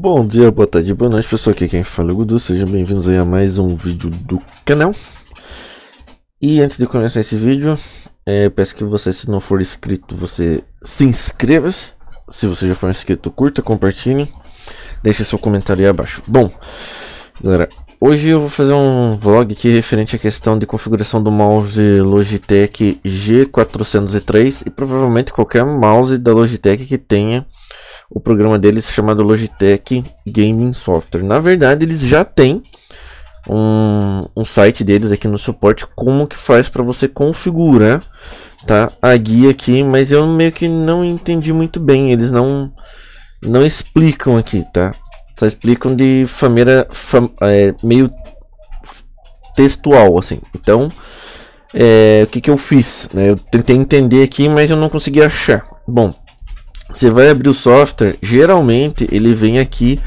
Bom dia, boa tarde, boa noite pessoal, aqui quem fala é o Gudu, sejam bem-vindos a mais um vídeo do canal E antes de começar esse vídeo, é, peço que você se não for inscrito, você se inscreva -se. se você já for inscrito, curta, compartilhe, deixe seu comentário aí abaixo Bom, galera, hoje eu vou fazer um vlog aqui referente à questão de configuração do mouse Logitech G403 E provavelmente qualquer mouse da Logitech que tenha o programa deles chamado Logitech Gaming Software. Na verdade, eles já têm um, um site deles aqui no suporte como que faz para você configurar tá a guia aqui, mas eu meio que não entendi muito bem. Eles não não explicam aqui, tá? Só explicam de maneira fam, é, meio textual assim. Então, é, o que, que eu fiz? Né? Eu tentei entender aqui, mas eu não consegui achar. Bom, você vai abrir o software, geralmente ele vem aqui,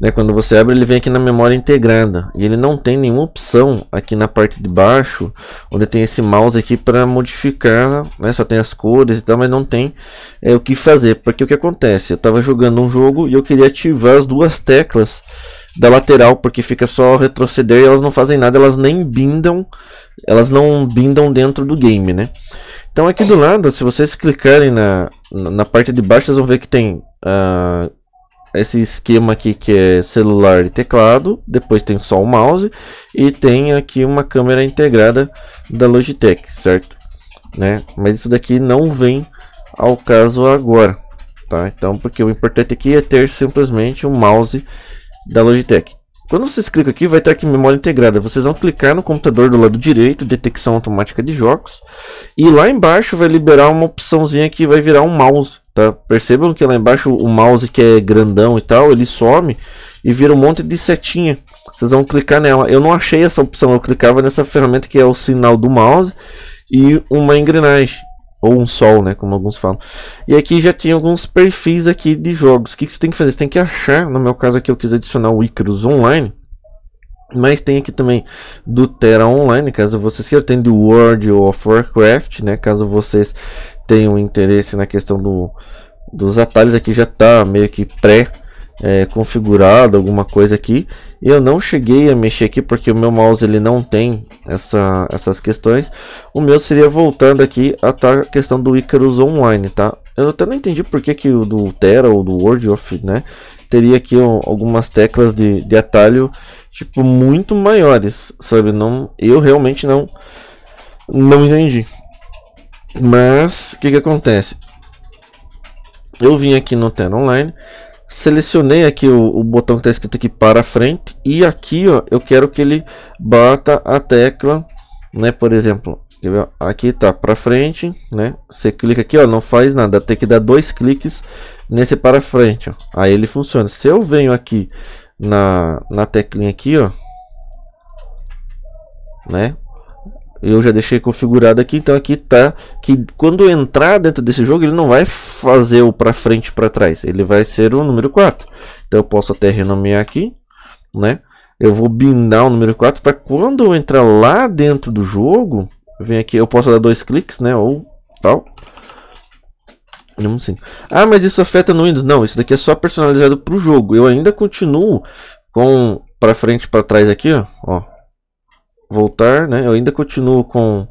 né, quando você abre ele vem aqui na memória integrada. E ele não tem nenhuma opção aqui na parte de baixo, onde tem esse mouse aqui para modificar, né, só tem as cores e tal, mas não tem é, o que fazer. Porque o que acontece, eu estava jogando um jogo e eu queria ativar as duas teclas da lateral, porque fica só retroceder e elas não fazem nada, elas nem bindam, elas não bindam dentro do game, né? Então aqui do lado, se vocês clicarem na na parte de baixo vocês vão ver que tem uh, esse esquema aqui que é celular e teclado, depois tem só o mouse e tem aqui uma câmera integrada da Logitech, certo? Né? Mas isso daqui não vem ao caso agora, tá? Então, porque o importante aqui é ter simplesmente um mouse da Logitech. Quando vocês clicam aqui, vai estar aqui memória integrada. Vocês vão clicar no computador do lado direito, detecção automática de jogos. E lá embaixo vai liberar uma opçãozinha que vai virar um mouse, tá? Percebam que lá embaixo o mouse que é grandão e tal, ele some e vira um monte de setinha. Vocês vão clicar nela. Eu não achei essa opção, eu clicava nessa ferramenta que é o sinal do mouse e uma engrenagem ou um sol, né, como alguns falam. E aqui já tinha alguns perfis aqui de jogos. O que, que você tem que fazer? Você tem que achar, no meu caso aqui eu quis adicionar o Icarus Online. Mas tem aqui também do Terra Online, caso vocês queiram. Tem do World of Warcraft, né, caso vocês tenham interesse na questão do, dos atalhos. Aqui já tá meio que pré é, configurado alguma coisa aqui. Eu não cheguei a mexer aqui porque o meu mouse ele não tem essa, essas questões. O meu seria voltando aqui a tá, questão do Icarus Online, tá? Eu até não entendi porque que o do Terra ou do word of, né? Teria aqui algumas teclas de, de atalho, tipo, muito maiores, sabe? Não, eu realmente não, não entendi. Mas, o que que acontece? Eu vim aqui no Terra Online, Selecionei aqui o, o botão que está escrito aqui para frente e aqui ó, eu quero que ele bata a tecla, né? Por exemplo, aqui tá para frente, né? Você clica aqui, ó, não faz nada, tem que dar dois cliques nesse para frente, ó. Aí ele funciona. Se eu venho aqui na na teclinha aqui, ó, né? Eu já deixei configurado aqui, então aqui tá que quando entrar dentro desse jogo ele não vai fazer o para frente e para trás, ele vai ser o número 4. Então eu posso até renomear aqui, né? Eu vou bindar o número 4 para quando eu entrar lá dentro do jogo, vem aqui, eu posso dar dois cliques, né, ou tal. Assim. Ah, mas isso afeta no Windows? Não, isso daqui é só personalizado para o jogo. Eu ainda continuo com para frente para trás aqui, ó voltar, né? Eu ainda continuo com,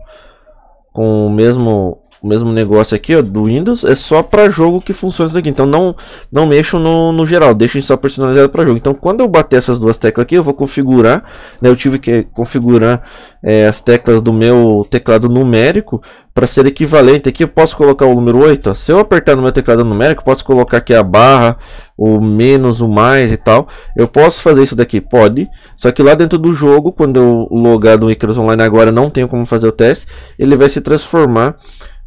com o mesmo o mesmo negócio aqui ó, do Windows é só para jogo que funciona isso daqui. Então não, não mexam no, no geral, deixem só personalizado para jogo. Então quando eu bater essas duas teclas aqui, eu vou configurar. Né, eu tive que configurar é, as teclas do meu teclado numérico para ser equivalente. Aqui eu posso colocar o número 8. Ó. Se eu apertar no meu teclado numérico, posso colocar aqui a barra, o menos, o mais e tal. Eu posso fazer isso daqui? Pode. Só que lá dentro do jogo, quando eu logar do Icarus Online agora, não tenho como fazer o teste. Ele vai se transformar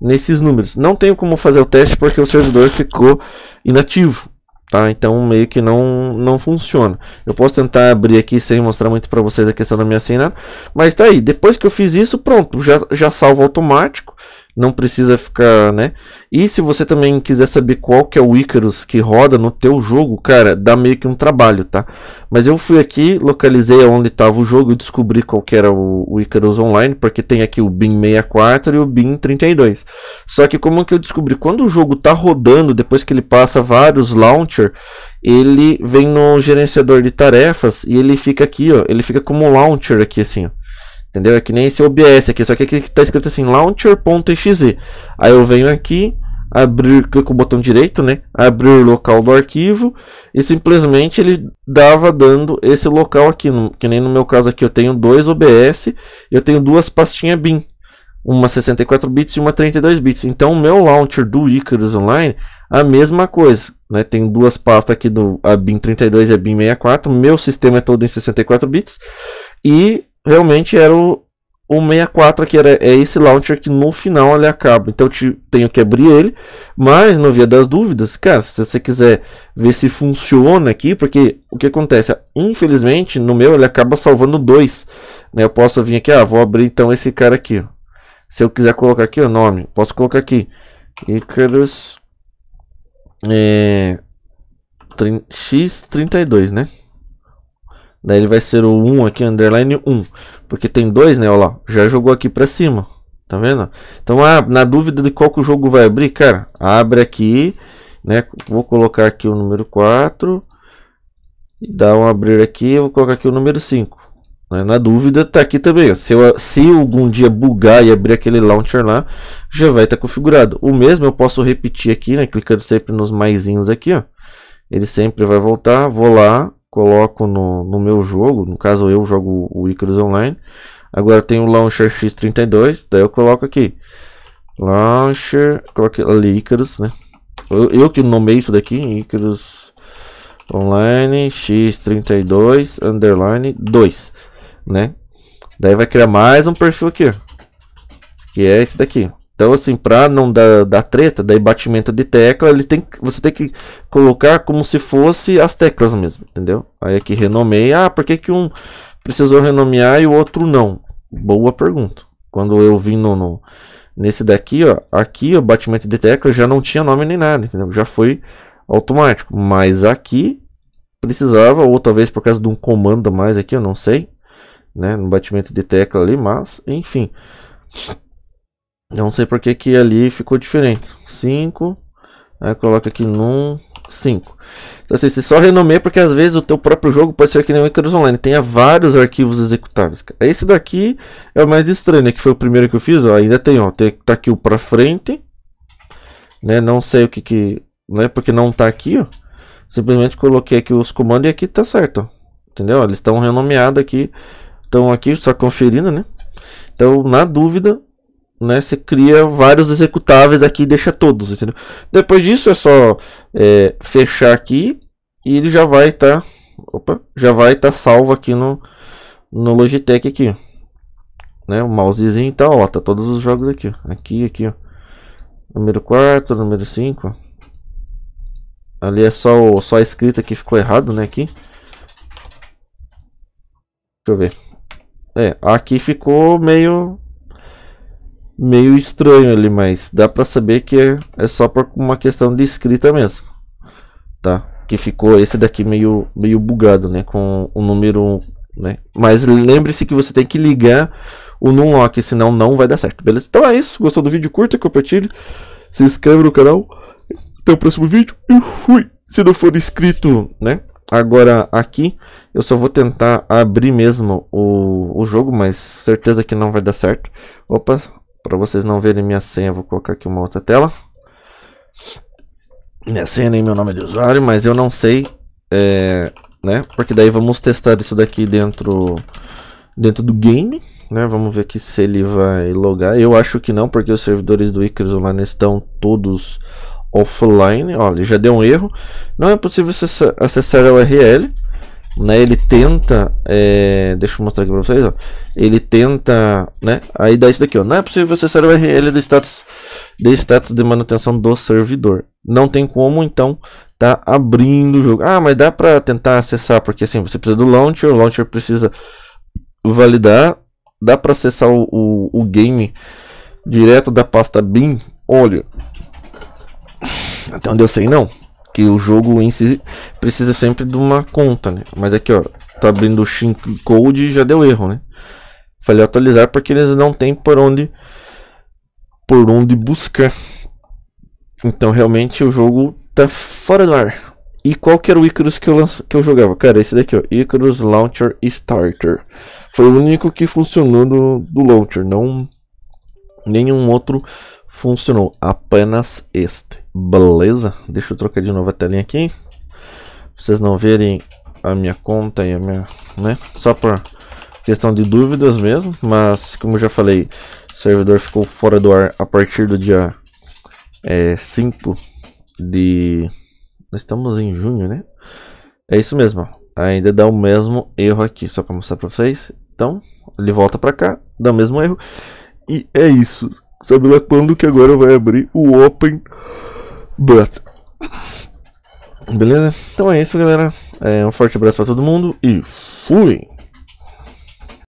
nesses números. Não tenho como fazer o teste porque o servidor ficou inativo. Tá? Então meio que não, não funciona. Eu posso tentar abrir aqui sem mostrar muito para vocês a questão da minha senha, mas tá aí. Depois que eu fiz isso, pronto, já, já salva automático não precisa ficar, né? E se você também quiser saber qual que é o Icarus que roda no teu jogo, cara, dá meio que um trabalho, tá? Mas eu fui aqui, localizei onde estava o jogo e descobri qual que era o, Icarus Online, porque tem aqui o BIM 64 e o BIM 32. Só que como que eu descobri? Quando o jogo tá rodando, depois que ele passa vários launcher, ele vem no gerenciador de tarefas e ele fica aqui, ó, ele fica como launcher aqui assim, ó. Entendeu? É que nem esse OBS aqui, só que aqui tá escrito assim, launcher.exe. Aí eu venho aqui, abrir, clico com o botão direito, né? Abrir o local do arquivo e simplesmente ele dava dando esse local aqui, que nem no meu caso aqui eu tenho dois OBS, eu tenho duas pastinhas bin, uma 64 bits e uma 32 bits. Então o meu launcher do Icarus Online, a mesma coisa, né? Tem duas pastas aqui do a bin 32 e a bin 64, meu sistema é todo em 64 bits e realmente era o, o 64 que era, é esse launcher que no final ele acaba. Então eu te, tenho que abrir ele, mas não via das dúvidas, cara, se você quiser ver se funciona aqui, porque o que acontece, infelizmente no meu ele acaba salvando dois, né? Eu posso vir aqui, ah, vou abrir então esse cara aqui. Ó. Se eu quiser colocar aqui o nome, posso colocar aqui Icarus é, X32, né? Daí ele vai ser o 1 aqui, underline 1. Porque tem dois, né? Olha lá, já jogou aqui pra cima. Tá vendo? Então, ah, na dúvida de qual que o jogo vai abrir, cara, abre aqui, né? Vou colocar aqui o número 4. E dá um abrir aqui, eu vou colocar aqui o número 5. Né? Na dúvida, tá aqui também. Ó. Se, eu, se algum dia bugar e abrir aquele launcher lá, já vai estar tá configurado. O mesmo eu posso repetir aqui, né? Clicando sempre nos maisinhos aqui, ó. Ele sempre vai voltar, vou lá, coloco no, no meu jogo, no caso eu jogo o Icarus Online. Agora tem o Launcher X32, daí eu coloco aqui. Launcher, coloquei ali Icarus, né? Eu, eu que nomei isso daqui, Icarus Online X32 underline 2, né? Daí vai criar mais um perfil aqui, que é esse daqui. Então, assim, para não dar, dar treta, daí batimento de tecla, ele tem, você tem que colocar como se fosse as teclas mesmo, entendeu? Aí aqui é renomei. Ah, por que, que um precisou renomear e o outro não? Boa pergunta. Quando eu vim no, no nesse daqui, ó, aqui o batimento de tecla já não tinha nome nem nada, entendeu? Já foi automático. Mas aqui precisava, ou talvez por causa de um comando a mais aqui, eu não sei, né, no batimento de tecla ali, mas enfim não sei porque que ali ficou diferente. 5. Aí coloca aqui num 5. Então assim, você só renomeia porque às vezes o teu próprio jogo pode ser que nem o Icarus Online. Tenha vários arquivos executáveis. Esse daqui é o mais estranho, né? Que foi o primeiro que eu fiz. Ó, ainda tem, ó. Tem, tá aqui o pra frente. Né? Não sei o que que... Né? Porque não tá aqui, ó. Simplesmente coloquei aqui os comandos e aqui tá certo, ó. Entendeu? Eles estão renomeados aqui. Estão aqui, só conferindo, né? Então, na dúvida, né? Você cria vários executáveis aqui e deixa todos, entendeu? Depois disso é só é, fechar aqui e ele já vai estar, tá, opa, já vai estar tá salvo aqui no no Logitech aqui, né? O mousezinho tá, ó, tá todos os jogos aqui, aqui, aqui, ó. número 4, número 5. Ali é só só a escrita que ficou errado, né? Aqui. Deixa eu ver. É, aqui ficou meio meio estranho ali, mas dá para saber que é, é só por uma questão de escrita mesmo, tá? Que ficou esse daqui meio, meio bugado, né? Com o número né? Mas lembre-se que você tem que ligar o numlock, senão não vai dar certo, beleza? Então é isso, gostou do vídeo, curta, compartilhe, se inscreva no canal, até o próximo vídeo e fui! Se não for inscrito, né? Agora aqui, eu só vou tentar abrir mesmo o, o jogo, mas certeza que não vai dar certo. Opa, para vocês não verem minha senha, vou colocar aqui uma outra tela. Minha senha nem meu nome de usuário, mas eu não sei, é, né? Porque daí vamos testar isso daqui dentro, dentro do game, né? Vamos ver aqui se ele vai logar. Eu acho que não, porque os servidores do Icarus Online estão todos offline. Olha, já deu um erro. Não é possível acessar a URL né, ele tenta, é, deixa eu mostrar aqui para vocês, ó, ele tenta, né, aí dá isso daqui, ó, não é possível acessar o URL do status, de status de manutenção do servidor, não tem como, então, tá abrindo o jogo, ah, mas dá para tentar acessar, porque assim, você precisa do launcher, o launcher precisa validar, dá para acessar o, o, o game direto da pasta bin, olha, até onde eu sei não, que o jogo em si precisa sempre de uma conta, né? Mas aqui, ó, tá abrindo o Shink Code e já deu erro, né? Falei atualizar porque eles não tem por onde por onde buscar. Então, realmente o jogo tá fora do ar. E qual que era o Icarus que eu, lança, que eu jogava? Cara, esse daqui, ó. Icarus Launcher Starter. Foi o único que funcionou do, do Launcher. Não... Nenhum outro funcionou apenas este. Beleza? Deixa eu trocar de novo a telinha aqui. vocês não verem a minha conta e a minha, né? Só por questão de dúvidas mesmo, mas como eu já falei, o servidor ficou fora do ar a partir do dia é, 5 de... Nós estamos em junho, né? É isso mesmo, ainda dá o mesmo erro aqui, só para mostrar para vocês. Então, ele volta para cá, dá o mesmo erro. E é isso sabe lá quando que agora vai abrir o Open Beta. Beleza? Então é isso, galera. É, um forte abraço para todo mundo e fui!